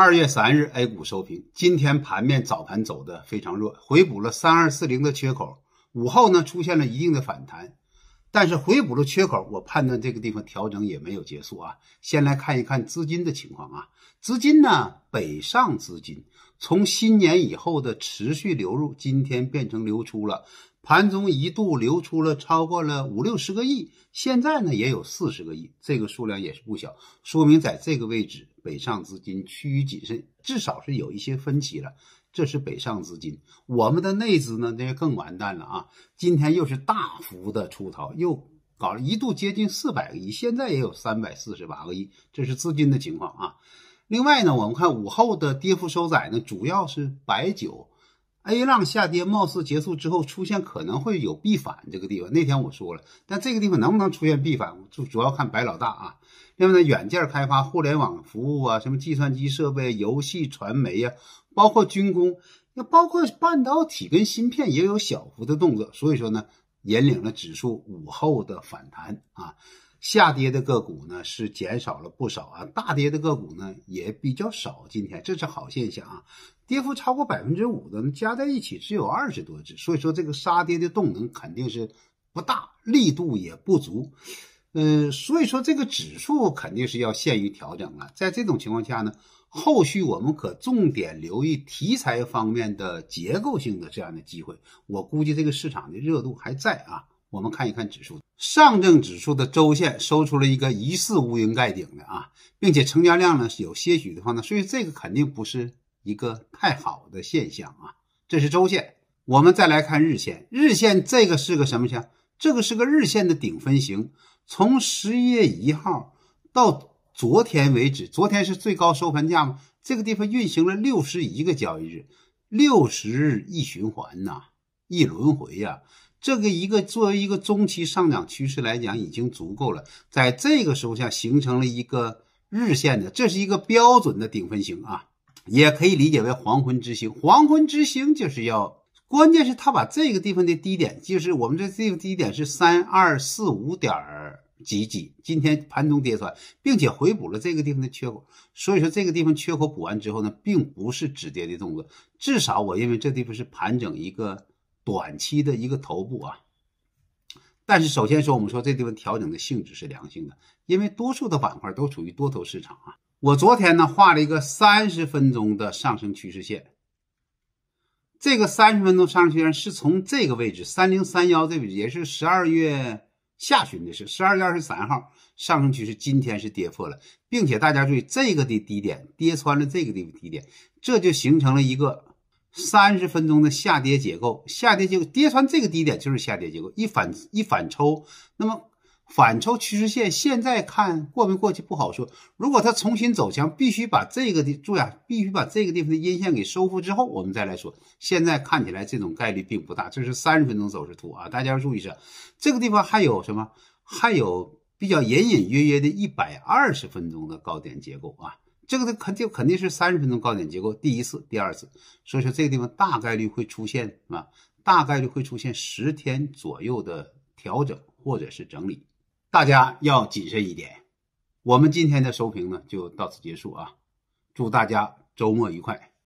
二月三日，A 股收评。今天盘面早盘走的非常弱，回补了三二四零的缺口。午后呢，出现了一定的反弹，但是回补了缺口，我判断这个地方调整也没有结束啊。先来看一看资金的情况啊。资金呢，北上资金从新年以后的持续流入，今天变成流出了，盘中一度流出了超过了五六十个亿，现在呢也有四十个亿，这个数量也是不小，说明在这个位置。北上资金趋于谨慎，至少是有一些分歧了。这是北上资金，我们的内资呢，那就更完蛋了啊！今天又是大幅的出逃，又搞了一度接近四百个亿，现在也有三百四十八个亿，这是资金的情况啊。另外呢，我们看午后的跌幅收窄呢，主要是白酒。A 浪下跌貌似结束之后，出现可能会有 B 反这个地方。那天我说了，但这个地方能不能出现 B 反，就主要看白老大啊。另外呢，软件开发、互联网服务啊，什么计算机设备、游戏、传媒呀，包括军工，那包括半导体跟芯片也有小幅的动作，所以说呢，引领了指数午后的反弹啊。下跌的个股呢是减少了不少啊，大跌的个股呢也比较少，今天这是好现象啊。跌幅超过百分之五的加在一起只有二十多只，所以说这个杀跌的动能肯定是不大力度也不足，嗯，所以说这个指数肯定是要限于调整了。在这种情况下呢，后续我们可重点留意题材方面的结构性的这样的机会。我估计这个市场的热度还在啊。我们看一看指数，上证指数的周线收出了一个疑似乌云盖顶的啊，并且成交量呢是有些许的放呢。所以这个肯定不是一个太好的现象啊。这是周线，我们再来看日线，日线这个是个什么线？这个是个日线的顶分型。从十月一号到昨天为止，昨天是最高收盘价吗？这个地方运行了六十一个交易日，六十日一循环呐，一轮回呀。这个一个作为一个中期上涨趋势来讲已经足够了，在这个时候下形成了一个日线的，这是一个标准的顶分型啊，也可以理解为黄昏之星。黄昏之星就是要关键是他把这个地方的低点，就是我们这这个低点是三二四五点几几，今天盘中跌穿，并且回补了这个地方的缺口，所以说这个地方缺口补完之后呢，并不是止跌的动作，至少我认为这地方是盘整一个。短期的一个头部啊，但是首先说，我们说这地方调整的性质是良性的，因为多数的板块都处于多头市场啊。我昨天呢画了一个三十分钟的上升趋势线，这个三十分钟上升趋势线是从这个位置三零三幺这个位置，也是十二月下旬的事，十二月二十三号上升趋势今天是跌破了，并且大家注意这个的低点跌穿了这个的低点，这就形成了一个。三十分钟的下跌结构，下跌结构跌穿这个低点就是下跌结构。一反一反抽，那么反抽趋势线现在看过没过去不好说。如果它重新走强，必须把这个的注意啊，必须把这个地方的阴线给收复之后，我们再来说。现在看起来这种概率并不大。这是三十分钟走势图啊，大家要注意下，这个地方还有什么？还有比较隐隐约约的一百二十分钟的高点结构啊。这个它肯定肯定是三十分钟高点结构第一次第二次，所以说这个地方大概率会出现啊，大概率会出现十天左右的调整或者是整理，大家要谨慎一点。我们今天的收评呢就到此结束啊，祝大家周末愉快。